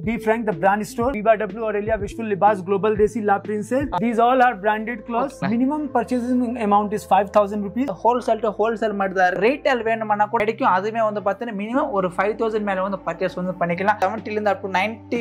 Brand store Biba W store, Biba W, Aurelia, Vishnu, Libas, Global Desi, La Princess. These all are branded clothes. Minimum purchasing amount is 5000 rupees. Wholesale to wholesale ಮಾಡಿದ್ದಾರೆ retail வேணும்னா கூட கிடைக்கும் அதுமே வந்து பார்த்தீங்கன்னா minimum ஒரு five thousand மேலே வந்து பர்ச்சேஸ் வந்து பண்ணிக்கலாம் செவன்ட்டிலேருந்து அப் டு நைன்ட்டி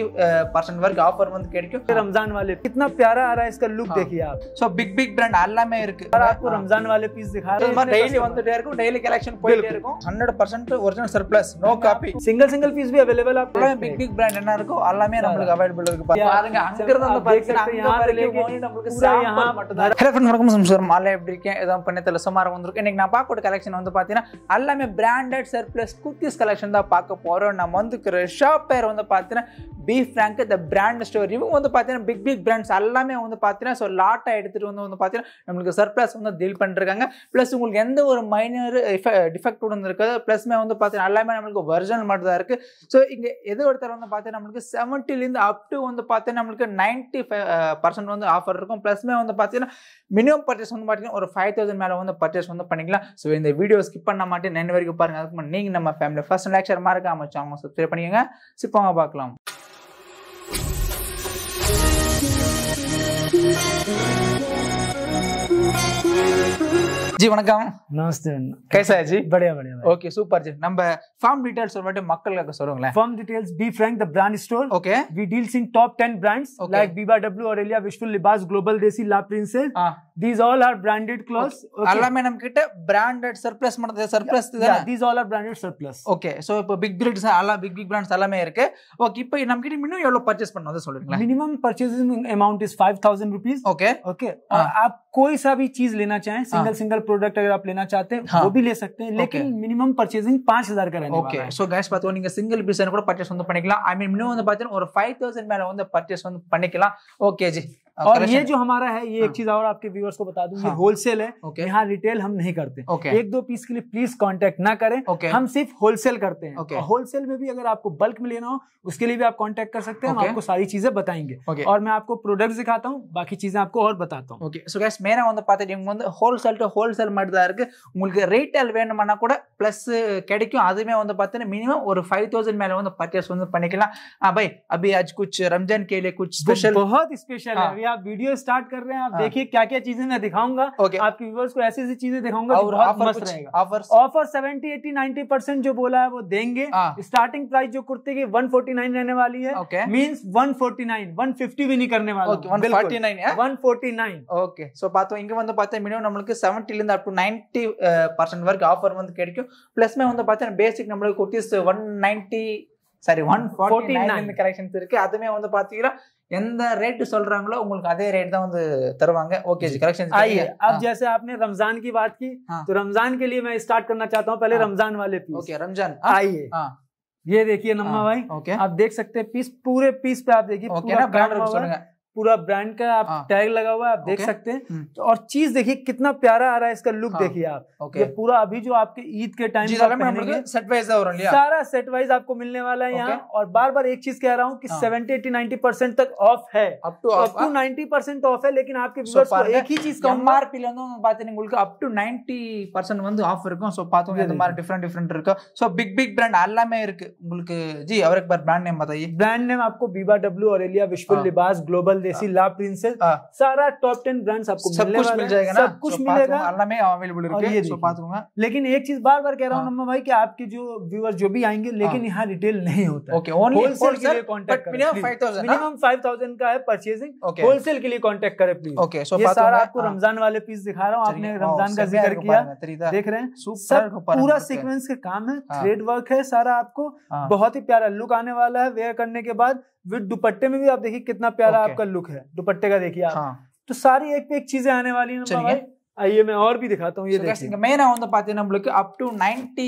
பர்சன்ட் வரைக்கும் ஆஃபர் வந்து கிடைக்கும் ரம்ஜான் वाले कितना प्यारा आ रहा है इसका लुक देखिए आप सो बिग बिग ब्रांड எல்லாமே இருக்கு आपको रमजान वाले पीस दिखा रहे हैं डेली வந்துட்டே இருக்கும் டெய்லி கலெக்ஷன் போயிட்டே இருக்கும் 100% original surplus no copy single single piece भी अवेलेबल आप बिग बिग ब्रांड என்ன இருக்கோ எல்லாமே நம்மளுக்கு அவைலபிள் இருக்கு பாருங்க அங்க இருந்து அந்த பர்சன் ஹலோ ஃப்ரெண்ட்ஸ் வணக்கம் நமஸ்காரம் ஆல்லே எப்படி இருக்கேன் ஏதோ பண்ணத்துல சுமார வந்திருக்கு இன்னைக்கு நான் பார்க்கக்கூடிய கலெக்ஷன் வந்து பாத்தீங்கன்னா எல்லாமே பிராண்டட் சர்ப்ளஸ் குக்கீஸ் கலெக்ஷன் தான் பார்க்க போறோம் நம்ம வந்து ஷாப் பேர் வந்து பாத்தீங்கன்னா B Frank the brand store இவங்க வந்து பார்த்தீங்கன்னா பிக் பிக் பிராண்ட்ஸ் எல்லாமே வந்து பார்த்தீங்கன்னா ஸோ லாட்டாக எடுத்துகிட்டு வந்து வந்து பார்த்தீங்கன்னா நம்மளுக்கு சர்ப்ளஸ் வந்து டீல் பண்ணிருக்காங்க ப்ளஸ் உங்களுக்கு எந்த ஒரு மைனர் டிஃபெக்ட் இருக்காது ப்ளஸ்மே வந்து பார்த்தீங்கன்னா எல்லாமே நம்மளுக்கு வெர்ஜன் மட்டும் தான் இருக்குது ஸோ இங்கே எது ஒருத்தர் வந்து பார்த்தீங்கன்னா நம்மளுக்கு செவன்ட்டிலேருந்து அப் டு வந்து பார்த்தீங்கன்னா நம்மளுக்கு நைன்ட்டி ஃபைவ் பர்சன்ட் வந்து ஆஃபர் இருக்கும் ப்ளஸ்மே வந்து பார்த்தீங்கன்னா மினிமம் பர்ச்சேஸ் வந்து பார்த்தீங்கன்னா ஒரு ஃபைவ் தௌசண்ட் மேலே வந்து பர்ச்சேஸ் வந்து பண்ணிக்கலாம் ஸோ இந்த வீடியோ ஸ்கிப் பண்ண மாட்டேன் நென் வரைக்கும் பாருங்கள் அதுக்கு நீங்கள் நம்ம ஃபேமிலி ஃபர்ஸ்ட் லேக்சர் மார்க் அமைச்சு அவங்க சப்ஸ்கிரைப் பண்ணிக்கோங்க சிப்பாங்க பார்க்கலாம் ஜி வணக்கம் நமஸ்தே கைசா ஜி बढ़िया बढ़िया ஓகே சூப்பர் ஜி நம்ம ஃபார்ம் டீடைல்ஸ் சொல்லிட்டு மக்களுக்கு சொல்லுங்களேன் Firm details, Be Frank, the brand store. Okay We deals in top 10 brands Okay. like Biba W, Aurelia, Vishnu, Libas, Global Desi, La Princess, ah these all are branded clothes okay. alla madam kitta branded surplus madade surplus yeah, yeah these all are branded surplus okay so இப்போ big brands alla big big brands எல்லாமே இருக்கு okay இப்போ நம்ம கிட்ட இன்னும் எவ்வளவு purchase பண்ணணும் அதை சொல்லுங்களா minimum purchasing amount is 5000 rupees okay okay आप कोई सा भी चीज लेना चाहें सिंगल सिंगल प्रोडक्ट अगर आप लेना चाहते हैं हाँ. वो भी ले सकते हैं लेकिन मिनिमम परचेसिंग पांच हजार का रहने ओके सो गाइस பார்த்தோம் நீங்க சிங்கிள் பீஸ் கூட பர்ச்சேஸ் வந்து பண்ணிக்கலாம் ஐ மீன் மினிமம் வந்து பார்த்தீங்கன்னா ஒரு 5000 மேல வந்து பர்ச்சேஸ் வந்து பண்ணிக்கலாம் ஓகே ஜி और ये जो हमारा है ये हाँ। एक चीज और आपके व्यूअर्स को बता दूंगी होलसेल हाँ। है यहाँ रिटेल हम नहीं करते एक दो पीस के लिए प्लीज कॉन्टेक्ट ना करें हम सिर्फ होलसेल करते हैं होलसेल में भी अगर आपको बल्क में लेना हो उसके लिए भी आप कॉन्टेक्ट कर सकते हैं हम आपको सारी चीजें बताएंगे और मैं आपको प्रोडक्ट दिखाता हूँ बाकी चीजें आपको और बताता हूँ மேலே வந்து பார்த்துட்டு ஹோல்சேல் டு ஹோல்சேல் மட்டும் தான் இருக்குது உங்களுக்கு ரீட்டைல் வேணுமானா கூட ப்ளஸ் கிடைக்கும் அதுவுமே வந்து பார்த்தீங்கன்னா மினிமம் ஒரு ஃபைவ் தௌசண்ட் மேலே வந்து பர்ச்சேஸ் வந்து आप वीडियो स्टार्ट कर रहे हैं आप हाँ। देखिए क्या क्या चीजें मैं दिखाऊंगा आपके व्यूवर्स को ऐसी ऐसी चीजें दिखाऊंगा बहुत मस्त रहेगा offer seventy eighty ninety percent जो बोला है वो देंगे स्टार्टिंग हाँ। प्राइस जो कुर्ते की वन फोर्टी नाइन रहने वाली है means one forty nine one fifty भी नहीं करने वाला one forty nine okay so பார்த்தோம் இங்கே வந்து பார்த்தா மினிமம் நம்மளுக்கு செவன்ட்டிலேருந்து அப் டு நைன்ட்டி பர்சன்ட் வரைக்கும் ஆஃபர் வந்து கிடைக்கும் ப்ளஸ்மே வந்து பார்த்தீங்கன்னா பேசிக் நம்மளுக்கு kurtis one sorry one forty nine collections இருக்கு அதுமே வந்து பாத்தீங்கன்னா எந்த रेट சொல்றாங்களோ உங்களுக்கு அதே रेट தான் வந்து தருவாங்க ओके जी करेक्शन आइए अब जैसे आपने रमजान की बात की हाँ. तो रमजान के लिए मैं स्टार्ट करना चाहता हूँ पहले हाँ. रमजान वाले पीस ओके रमजान हाँ. आइए हाँ. ये देखिए नम्मा हाँ. भाई ओके आप देख सकते हैं पीस पूरे पीस पे आप देखिए पूरा पूरा ब्रांड का आप हाँ, टैग लगा हुआ है आप देख सकते हैं हम्म। और चीज देखिए कितना प्यारा आ रहा है इसका लुक हाँ, देखिए आप ये पूरा अभी जो आपके ईद के टाइम सेट वाइज सारा सेट वाइज आपको मिलने वाला है यहाँ और बार बार एक चीज कह रहा हूँ की सेवेंटी एटी नाइनटी परसेंट तक ऑफ है अप टू परसेंट ऑफ है लेकिन आपके एक ही चीज எம்ஆர்பி ல இருந்து பாத்து உங்களுக்கு அப் டு 90% வந்து ஆஃப் இருக்கும் சோ பாத்தோம் இந்த மாதிரி डिफरेंट डिफरेंट இருக்கு சோ बिग बिग ब्रांड எல்லாமே இருக்கு உங்களுக்கு जी और एक बार ब्रांड नेम बताइए ब्रांड नेम आपको बीबा डब्ल्यू और विश्व लिबास ग्लोबल देसी हाँ। ला प्रिंसेस हाँ। सारा टॉप टेन ब्रांड्स आपको सब कुछ मिल जाएगा ना सब कुछ मिलेगा में अवेलेबल लेकिन एक चीज बार बार कह रहा हूँ नम्मा हाँ। भाई की आपके जो व्यूअर्स जो भी आएंगे लेकिन यहाँ रिटेल नहीं होता मिनिमम फाइव थाउजेंड का है परचेजिंग होलसेल के लिए कॉन्टेक्ट करे प्लीज ओके सारा आपको रमजान वाले पीस दिखा रहा हूँ आपने रमजान का जिक्र किया देख रहे हैं सब पूरा सिक्वेंस का काम है थ्रेड वर्क है सारा आपको बहुत ही प्यारा लुक आने वाला है वेयर करने के बाद विद दुपट्टे में भी आप देखिए कितना प्यारा okay. आपका लुक है दुपट्टे का देखिए आप हाँ. तो सारी एक पे एक चीजें आने वाली है आइए मैं और भी दिखाता हूँ ये so, மெயினா வந்து பாத்தீங்கன்னா உங்களுக்கு அப் டு நைன்டி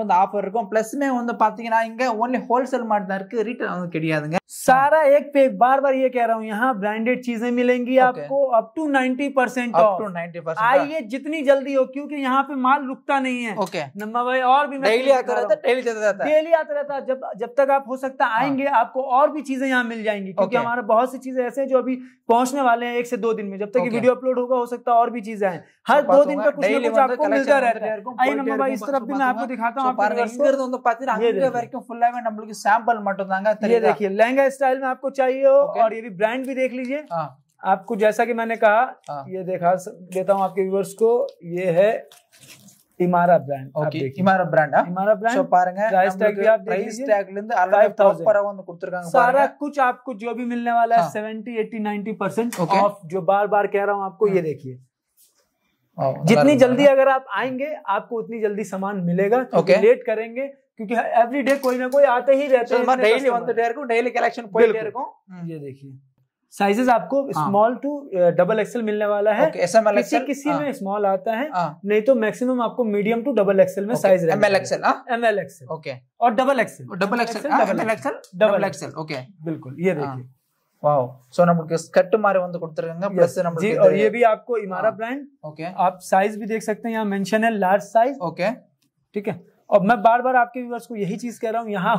வந்து ஆஃபர் இருக்கும் பிளஸ்மே வந்து பாத்தீங்கன்னா இங்க ஓன்லி ஹோல்சேல் மட்டும் தான் இருக்கு ரீட்டைல் வந்து கிடையாதுங்க सारा एक पे एक बार बार ये कह रहा हूँ यहाँ ब्रांडेड चीजें मिलेंगी आपको up to 90% percent up to ninety percent आइए जितनी जल्दी हो क्योंकि यहाँ पे माल रुकता नहीं है और भी डेली आता रहता जब तक आप हो सकता आएंगे आपको और भी चीजें यहाँ मिल जाएंगी क्योंकि okay. बहुत सी चीजें ऐसे जो अभी पहुंचने वाले हैं एक से दो दिन में जब तक वीडियो अपलोड होगा हो सकता और भी चीजें हैं हर दो दिन पे कुछ कुछ आपको మిగతా రహతా तरफ भी मैं आपको दिखाता हूं आप तो में है हम लोग सैंपल मटोदांगा देखिए लहंगा स्टाइल में आपको चाहिए हो और ये भी ब्रांड भी देख लीजिए आपको जैसा कि मैंने कहा ये देखा देता हूँ आपके व्यूवर्स को ये है इमारा ब्रांड ஓகே இமாரா பிராண்டா இமாரா प्राइस टैग भी आप प्राइस टैग अलग टॉप पर सारा कुछ आपको जो भी मिलने वाला है 70 नाइनटी परसेंट ऑफ जो बार-बार कह रहा हूँ आपको ये देखिए जितनी जल्दी अगर आप आएंगे आपको उतनी जल्दी सामान मिलेगा लेट करेंगे क्योंकि एवरी डे कोई ना कोई आते ही रहते हैं डेली कलेक्शन हम्म। ये देखिए साइजेस आपको स्मॉल टू डबल एक्सेल मिलने वाला है okay, किसी किसी हाँ। में स्मॉल आता है आ, हाँ। नहीं तो मैक्सिमम आपको मीडियम टू डबल एक्सेल में size M L XL M L XL okay और double XL double XL double XL double XL okay बिल्कुल ये हाँ। देखिए वाओ सो के स्कर्ट मारे रहेंगे प्लस जी और ये भी आपको इमारा ब्रांड हाँ। ओके आप साइज भी देख सकते हैं यहाँ मेंशन है लार्ज साइज ओके ठीक है और मैं बार बार आपके व्यूअर्स को यही चीज कह रहा हूँ यहाँ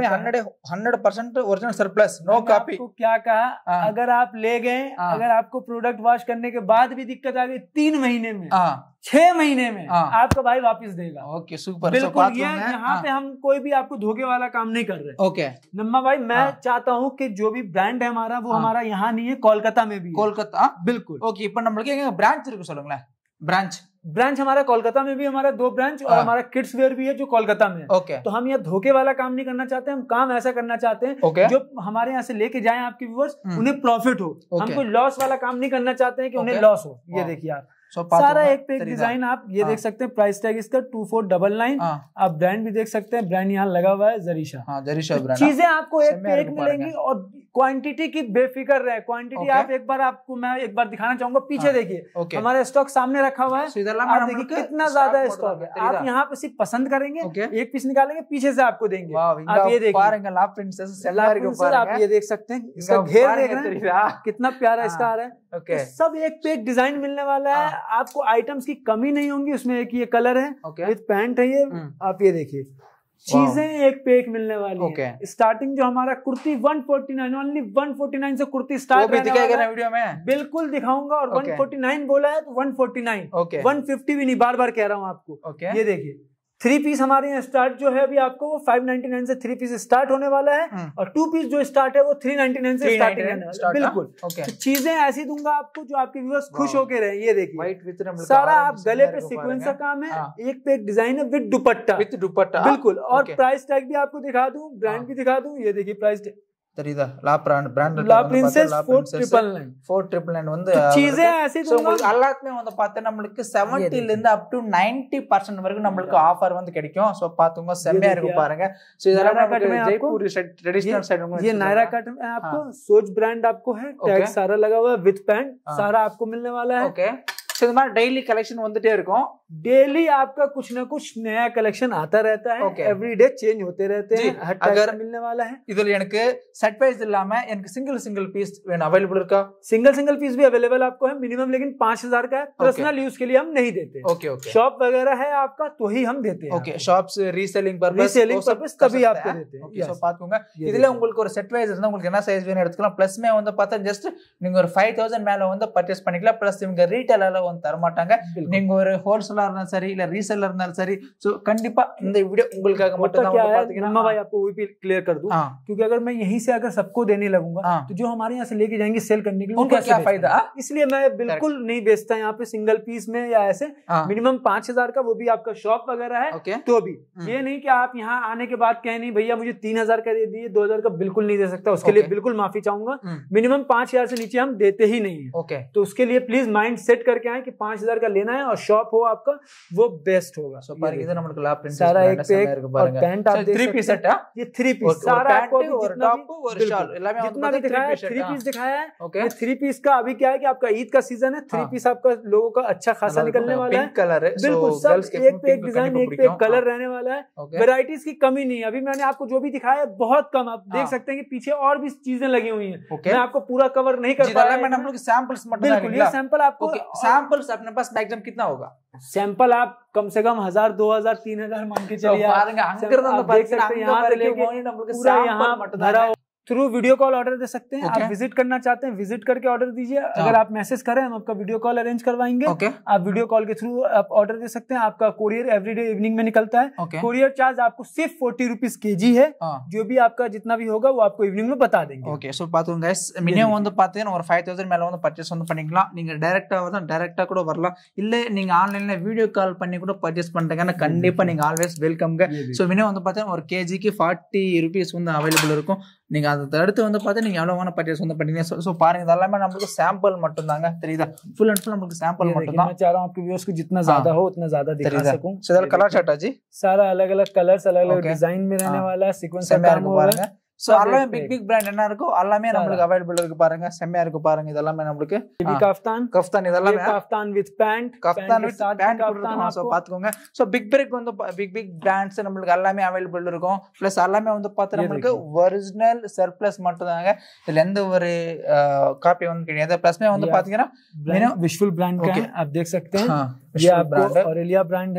में hundred hundred percent original surplus no copy क्या कहा हाँ। अगर आप ले गए हाँ। अगर आपको प्रोडक्ट वॉश करने के बाद भी दिक्कत आ गई तीन महीने में हाँ। छह महीने में आपका भाई वापस देगा ओके सुपर बिल्कुल तो ये यहाँ पे हम कोई भी आपको धोखे वाला काम नहीं कर रहे ओके नम्मा भाई मैं चाहता हूँ कि जो भी ब्रांड है हमारा वो हमारा यहाँ नहीं है कोलकाता में भी कोलकाता बिल्कुल ओके இப்ப ब्रांच எங்க ब्रांच हमारा कोलकाता में भी हमारा दो ब्रांच और हाँ। हमारा किड्स वेयर भी है जो कोलकाता में ओके तो हम यहाँ धोखे वाला काम नहीं करना चाहते हम काम ऐसा करना चाहते हैं जो हमारे यहाँ से लेके जाए आपके व्यूवर्स हम्म। उन्हें प्रॉफिट हो हम कोई लॉस वाला काम नहीं करना चाहते हैं कि उन्हें लॉस हो ये हाँ। देखिए आप सारा एक पे एक डिजाइन आप ये देख हाँ। सकते हैं प्राइस टैग इसका टू फोर डबल नाइन आप ब्रांड भी देख सकते हैं ब्रांड यहाँ लगा हुआ है जरीशा जरीशा ब्रांड चीजें आपको एक पे एक मिलेंगी और क्वांटिटी की बेफिक्र रहे क्वांटिटी okay. आप एक बार आपको मैं एक बार दिखाना चाहूंगा पीछे हाँ, देखिए okay. हमारा स्टॉक सामने रखा हुआ है आप देखिए कितना ज्यादा स्टॉक है आप यहाँ पे सिर्फ पसंद करेंगे okay. एक पीस निकालेंगे पीछे से आपको देंगे आप ये देखिए आप ये देख सकते हैं इसका घेर देख रहे हैं कितना प्यारा इसका हाँ, आ रहा है ओके तो सब एक पे एक डिजाइन मिलने वाला है हाँ। आपको आइटम्स की कमी नहीं होंगी उसमें एक ये कलर है विद पैंट है ये हम्म। आप ये देखिए चीजें एक पे एक मिलने वाली okay. स्टार्टिंग जो हमारा कुर्ती 149 ओनली 149 से कुर्ती स्टार्ट वो दिखाएगा ना वीडियो में बिल्कुल दिखाऊंगा और okay. 149 बोला है तो 149 ओके okay. 150 भी नहीं बार बार कह रहा हूँ आपको okay. ये देखिए थ्री पीस हमारे यहाँ स्टार्ट जो है अभी आपको वो 599 से थ्री पीस स्टार्ट होने वाला है हम्म। और टू पीस जो स्टार्ट है वो 399 से स्टार्टिंग बिल्कुल हाँ? तो चीजें ऐसी दूंगा आपको जो आपके व्यूअर्स खुश होके रहे ये देखिए सारा आप गले पे सीक्वेंस का काम है हाँ। एक पे एक डिजाइन है विद दुपट्टा विद दुपट्टा बिल्कुल और प्राइस टैग भी आपको दिखा दू ब्रांड हाँ। भी दिखा दू ये देखिए प्राइस टैग தெரியுதா La brand brand La Princess 4999 4999 வந்து चीजें ऐसी உங்களுக்கு எல்லாத்துமே வந்து பார்த்தா நம்மளுக்கு 70 ல இருந்து அப் டு 90% வரைக்கும் நம்மளுக்கு ஆஃபர் வந்து கிடைக்கும் சோ பாத்துங்க செம்மையா இருக்கும் பாருங்க சो இதெல்லாம் நம்ம जयपुर ट्रेडिशनल साइड में ये नायरा कट में आपको सोच ब्रांड आपको है टैग सारा लगा हुआ है विद पैंट सारा आपको मिलने वाला है ओके ஸோ இந்த மாதிரி டெய்லி கலெக்ஷன் வந்துட்டே இருக்கும் डेली आपका कुछ ना कुछ नया कलेक्शन आता रहता है okay. एवरीडे चेंज होते रहते हैं हर अगर मिलने वाला है இதில் எனக்கு செட் வைஸ் இல்லாம எனக்கு சிங்கிள் சிங்கிள் பீஸ் வேணும் अवेलेबल இருக்கா सिंगल सिंगल पीस भी अवेलेबल आपको है मिनिमम लेकिन पांच हजार का पर्सनल okay. यूज के लिए हम नहीं देते ओके ओके शॉप वगैरह है आपका तो ही हम देते हैं ओके शॉप से रीसेलिंग पर्पस रीसेलिंग पर्पस तभी आपको देते हैं ओके सो பாத்துங்க இதுல உங்களுக்கு ஒரு செட் வைஸ் இருந்தா உங்களுக்கு என்ன சைஸ் வேணும் எடுத்துக்கலாம் பிளஸ்மே வந்து பார்த்தா ஜஸ்ட் நீங்க ஒரு 5000 மேல வந்து பர்ச்சேஸ் பண்ணிக்கலாம் பிளஸ் இவங்க ரீட்டெயிலர்ல ஒன்று நீங்க ஒரு சரி இல்ல சரி இந்த மட்டும் सिंगल पीस में या ऐसे मिनिमम पांच हजार का वो भी आपका शॉप वगैरह है तो भी ये नहीं कि आप यहाँ आने के बाद कहें नहीं भैया मुझे तीन हजार का दे दिए दो हजार का बिल्कुल नहीं दे सकता उसके लिए बिल्कुल माफी चाहूंगा मिनिमम पांच हजार से नीचे हम देते ही नहीं है तो उसके लिए प्लीज माइंड सेट करके है कि पांच हजार का लेना है और शॉप हो आपका वो बेस्ट होगा సో मतलब एक पैंट आप देख पीस ये 3 पीस सारा जितना भी दिखाया है पीस दिखाया है ये पीस का अभी क्या है कि आपका ईद का सीजन है थ्री पीस हाँ। आपका लोगों का अच्छा हाँ, खासा हाँ, निकलने वाला है कलर है बिल्कुल सब एक पे एक डिजाइन एक पे एक कलर रहने वाला है वेराइटीज की कमी नहीं है अभी मैंने आपको जो भी दिखाया है बहुत कम आप देख सकते हैं कि पीछे और भी चीजें लगी हुई है मैं आपको पूरा कवर नहीं कर पा रहा मैडम हम लोग सैंपल्स बिल्कुल ये सैंपल आपको सैंपल अपने पास मैक्सिमम कितना होगा सैंपल आप कम से कम हजार दो हजार तीन हजार मान के तो चलिए तो यहाँ थ्रू वीडियो कॉल ऑर्डर दे सकते हैं okay. आप विजिट करना चाहते हैं विजिट करके ऑर्डर दीजिए हाँ। अगर आप मैसेज करें हम आपका वीडियो कॉल अरेंज करवाएंगे okay. आप वीडियो कॉल के थ्रू आप ऑर्डर दे सकते हैं आपका कोरियर एवरीडे इवनिंग में निकलता है कोरियर चार्ज आपको सिर्फ फोर्टी रुपीज के जी है आ. हाँ। जो भी आपका जितना भी होगा वो आपको इवनिंग में बता देंगे ओके सो मिनिमम வந்து பாத்தீங்கன்னா ஒரு ஃபைவ் தௌசண்ட் மேல வந்து பர்ச்சேஸ் வந்து பண்ணிக்கலாம் நீங்க டைரக்டா வந்து டைரக்டா கூட வரலாம் இல்ல நீங்க ஆன்லைன்ல வீடியோ கால் பண்ணி கூட பர்ச்சேஸ் பண்றீங்கன்னா கண்டிப்பா நீங்க ஆல்வேஸ் வெல்கம் சோ மினிமம் வந்து பாத்தீங்கன்னா ஒரு கேஜிக்கு ஃபார்ட்டி ருபீஸ் அந்த அடுத்து வந்து பார்த்தா நீங்க எவ்வளவு வேணா பட்டியல் சொந்த பண்ணீங்க ஸோ பாருங்க இதெல்லாமே நம்மளுக்கு சாம்பிள் மட்டும் தாங்க தெரியுதா ஃபுல் அண்ட் ஃபுல் நம்மளுக்கு சாம்பிள் மட்டும் தான் ஆப்கி வியூஸ்க்கு ஜித்னா ஜாதா ஹோ உத்னா ஜாதா தெரியுதா சோ கலர் ஷாட்டா ஜி சாரா அலக அலக் கலர்ஸ் அலக அலக் டிசைன் மேலே ரஹனே சீக்வன்ஸ் பாருங்க சோ எல்லாமே பிக் பிக் பிராண்ட் என்ன இருக்கோ எல்லாமே நம்மளுக்கு அவைலபிள் இருக்கு பாருங்க செம்மையா இருக்கு பாருங்க இதெல்லாமே நம்மளுக்கு கஃப்தான் கஃப்தான் இதெல்லாம் kaftan with pant kaftan with pant கொடுத்துருக்கோம் ஸோ பார்த்துக்கோங்க ஸோ பிக் பிரேக் வந்து பிக் பிக் பிராண்ட்ஸ் நம்மளுக்கு எல்லாமே அவைலபிள் இருக்கும் ப்ளஸ் எல்லாமே வந்து பார்த்தா நம்மளுக்கு ஒரிஜினல் சர்ப்ளஸ் மட்டும் தாங்க இதில் எந்த ஒரு காப்பி வந்து கிடையாது ப்ளஸ்மே வந்து பாத்தீங்கன்னா विश्वल ब्रांड का है आप देख सकते பிராண்ட் ये आपको औरेलिया ब्रांड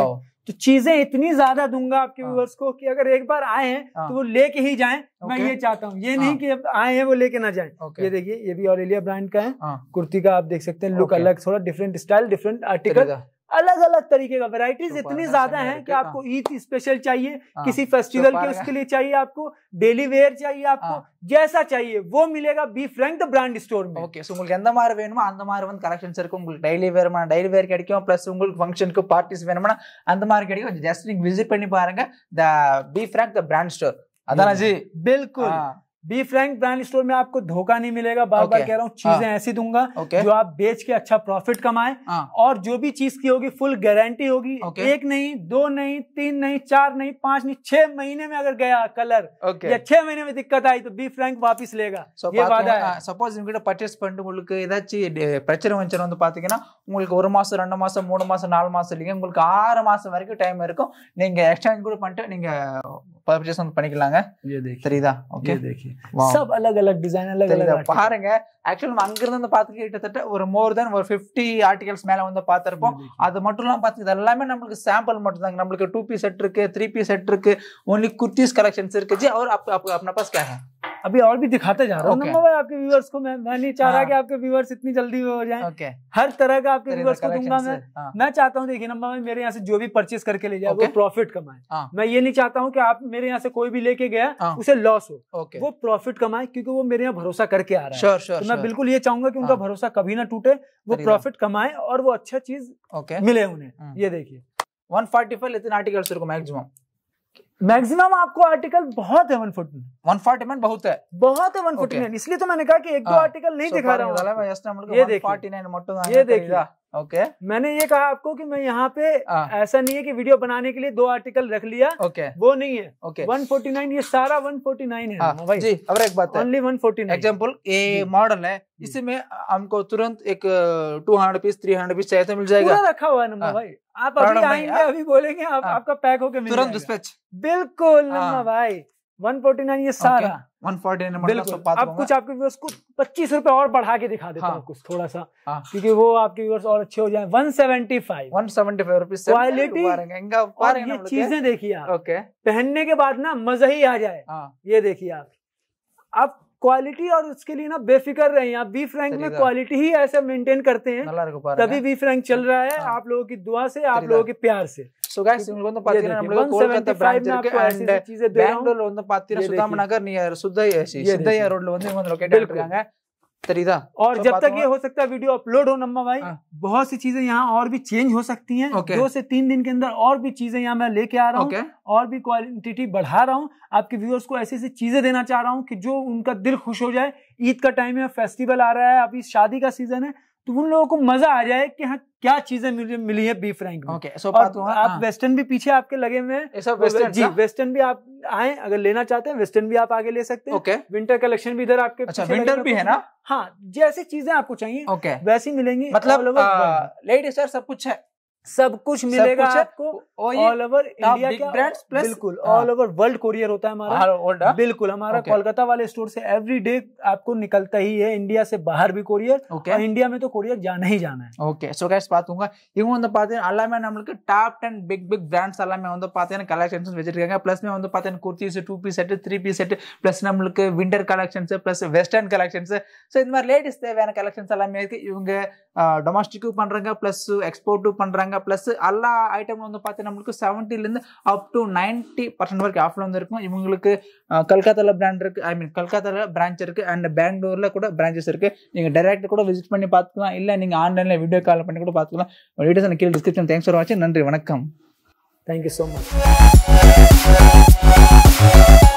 है तो चीजें इतनी ज्यादा दूंगा आपके व्यूवर्स हाँ। को कि अगर एक बार आए हैं हाँ। तो वो लेके ही जाएं मैं ये चाहता हूँ ये हाँ। नहीं कि आए हैं वो लेके ना जाएं ये देखिए ये भी ऑरेलिया ब्रांड का है कुर्ती का आप देख सकते हैं लुक अलग थोड़ा डिफरेंट स्टाइल डिफरेंट आर्टिकल अलग अलग तरीके का वेराइटीज इतनी ज्यादा हैं कि आपको ईद स्पेशल चाहिए किसी फेस्टिवल के उसके लिए चाहिए आपको डेली वेयर चाहिए आपको जैसा चाहिए वो मिलेगा B Frank the brand store में ஓகே ஸோ உங்களுக்கு எந்த மாதிரி வேணுமோ அந்த மாதிரி வந்து கலெக்ஷன்ஸ் இருக்கும் உங்களுக்கு டெய்லி வேணுமா டெய்லி வேர் கிடைக்கும் ப்ளஸ் உங்களுக்கு ஃபங்க்ஷனுக்கு பார்ட்டிஸ் வேணும்னா அந்த மாதிரி கிடைக்கும் கொஞ்சம் ஜஸ்ட் நீங்கள் விசிட் பண்ணி பாருங்க the B Frank the brand store அதானே ஜி बिल्कुल बी फ्रैंक ब्रांड स्टोर में आपको धोखा नहीं मिलेगा बार बार कह रहा हूँ चीजें हाँ. ऐसी दूंगा जो आप बेच के अच्छा प्रॉफिट कमाए हाँ. और जो भी चीज की होगी फुल गारंटी होगी एक नहीं दो नहीं तीन नहीं चार नहीं पांच नहीं छह महीने में अगर गया कलर या छह महीने में दिक्कत आई तो बी फ्रैंक वापिस लेगा so, ये वादा है सपोज पर्चेस प्रच्छा பர்ச்சேஸ் வந்து பண்ணிக்கலாங்க தெரியுதா ஓகே சப் अलग अलग டிசைன் अलग अलग பாருங்க ஆக்சுவலி நம்ம அங்க இருந்து பார்த்து கிட்டத்தட்ட ஒரு மோர் தென் ஒரு ஃபிஃப்டி ஆர்டிகல்ஸ் மேல வந்து பார்த்திருப்போம் அது மட்டும் இல்லாம பார்த்து இது எல்லாமே நம்மளுக்கு சாம்பிள் மட்டும் தாங்க நம்மளுக்கு டூ பி செட் இருக்கு த்ரீ பி செட் இருக்கு ஒன்லி குர்த்திஸ் கலெக்ஷன்ஸ் இருக்கு ஜி और आप, आप, अपना अभी और भी दिखाते जा रहा हूँ okay. आपके व्यूवर्स को मैं मैं नहीं चाह रहा हाँ। कि आपके व्यूवर्स इतनी जल्दी हो जाएं okay. हर तरह का आपके व्यूवर्स को दूंगा मैं हाँ. मैं चाहता हूँ देखिए नंबर मेरे यहाँ से जो भी परचेज करके ले जाए okay. वो प्रॉफिट कमाए हाँ. मैं ये नहीं चाहता हूँ कि आप मेरे यहाँ से कोई भी लेके गया हाँ। उसे लॉस हो वो प्रॉफिट कमाए क्योंकि वो मेरे यहाँ भरोसा करके आ रहा है तो मैं बिल्कुल ये चाहूंगा की उनका हाँ। भरोसा कभी ना टूटे वो प्रॉफिट कमाए और वो अच्छा चीज मिले उन्हें हम्म। ये देखिए वन फोर्टी फाइव लेते हैं आर्टिकल्स मैक्सिमम मैक्सिमम आपको आर्टिकल बहुत है वन 140 में वन बहुत है बहुत है वन फुट में इसलिए तो मैंने कहा कि एक दो आर्टिकल हाँ। नहीं दिखा रहा हूँ ये देखिए ओके okay. मैंने ये कहा आपको कि मैं यहाँ पे आ, ऐसा नहीं है कि वीडियो बनाने के लिए दो आर्टिकल रख लिया ओके okay. वो नहीं है ओके okay. 149 ये सारा 149 है आ, हाँ। भाई जी अब एक बात ओनली 149 एग्जांपल ये मॉडल है इसी में हमको तुरंत एक two hundred piece three hundred piece चाहिए तो मिल जाएगा पूरा रखा हुआ है हाँ। भाई आप अभी आएंगे हाँ। अभी बोलेंगे आप, आपका पैक होकर तुरंत डिस्पैच बिल्कुल भाई 149 ये सारा okay. 149 मतलब अब कुछ आपके व्यूअर्स को पच्चीस रुपए और बढ़ा के दिखा देता हाँ, हूँ कुछ थोड़ा सा हाँ, क्योंकि वो आपके व्यूअर्स और अच्छे हो जाए 175 175 रुपीस क्वालिटी और ये चीजें देखिए आप ओके पहनने के बाद ना मजा ही आ जाए हाँ। ये देखिए आप आप क्वालिटी और उसके लिए ना बेफिक्र रहे हैं आप बी फ्रैंक में क्वालिटी ही ऐसे मेंटेन करते हैं तभी बी फ्रैंक चल रहा है हाँ। आप लोगों की दुआ से आप लोगों के प्यार से அண்ட் பெங்களூர்ல வந்து பாத்தீங்கன்னா சுதாம நகர் நியர் சுத்தையா ரோட்ல வந்து இவங்க லொகேட்டட் இருக்காங்க और जब तक ये हो सकता है वीडियो अपलोड हो नम्मा भाई बहुत सी चीजें यहाँ और भी चेंज हो सकती हैं दो से तीन दिन के अंदर और भी चीजें यहाँ मैं लेके आ रहा हूँ और भी क्वालिटी बढ़ा रहा हूँ आपके व्यूअर्स को ऐसी ऐसी चीजें देना चाह रहा हूँ कि जो उनका दिल खुश हो जाए ईद का टाइम है फेस्टिवल आ रहा है अभी शादी का सीजन है तो उन लोगों को मजा आ जाए कि हाँ क्या चीजें मिली, मिली है बीफ रैंक में ओके okay, so और तो हाँ, आप हाँ। वेस्टर्न भी पीछे आपके लगे हुए हैं वेस्टर्न जी वेस्टर्न हाँ। भी आप आए अगर लेना चाहते हैं वेस्टर्न भी आप आगे ले सकते हैं ओके okay. विंटर कलेक्शन भी इधर आपके अच्छा विंटर भी है ना हाँ जैसी चीजें आपको चाहिए ओके okay. वैसी मिलेंगी मतलब सर uh, सब कुछ है सब कुछ मिलेगा सब कुछ आपको बिल्कुल हमारा कोलकाता वाले स्टोर से एवरी डे आपको निकलता ही है इंडिया से बाहर भी कोरियर okay. और इंडिया में तो कोरियर जाना ही जाना है ओके सो गाइस बात होगा यू पाते हैं अल्लाह top ten big big brands अल्लाह पाते हैं कलेक्शन प्लस में पाते हैं कुर्ती से two P set three P set plus हम के winter collection plus western collection so इन मार लेटेस्ट देवन डोमेस्टिक भी பண்றாங்க प्लस एक्सपोर्ट भी பண்றாங்க பண்ணுறாங்க ப்ளஸ் எல்லா ஐட்டமும் வந்து பார்த்து நம்மளுக்கு செவன்ட்டிலேருந்து அப் டு நைன்ட்டி பர்சன்ட் வரைக்கும் ஆஃபர் வந்து இருக்கும் இவங்களுக்கு கல்கத்தால பிராண்ட் இருக்குது ஐ மீன் கல்கத்தாவில் பிரான்ச் இருக்குது அண்ட் பெங்களூரில் கூட பிரான்ச்சஸ் இருக்குது நீங்கள் டேரக்ட் கூட விசிட் பண்ணி பார்த்துக்கலாம் இல்லை நீங்கள் ஆன்லைனில் வீடியோ கால் பண்ணி கூட பார்த்துக்கலாம் வீடியோஸ் எனக்கு கீழே டிஸ்கிரிப்ஷன் தேங்க்ஸ் ஃபார் வாட்சிங் நன்றி வணக்கம் தேங்க்யூ ஸோ மச்